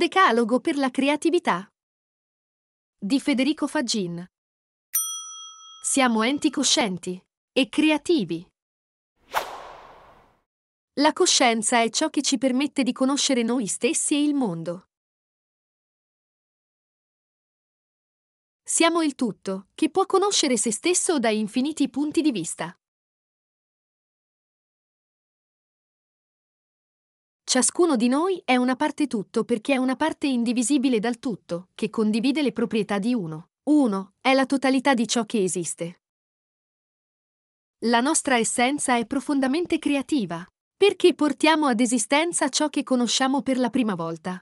decalogo per la creatività di Federico Faggin. Siamo enti coscienti e creativi. La coscienza è ciò che ci permette di conoscere noi stessi e il mondo. Siamo il tutto, che può conoscere se stesso da infiniti punti di vista. Ciascuno di noi è una parte tutto perché è una parte indivisibile dal tutto, che condivide le proprietà di uno. Uno è la totalità di ciò che esiste. La nostra essenza è profondamente creativa, perché portiamo ad esistenza ciò che conosciamo per la prima volta.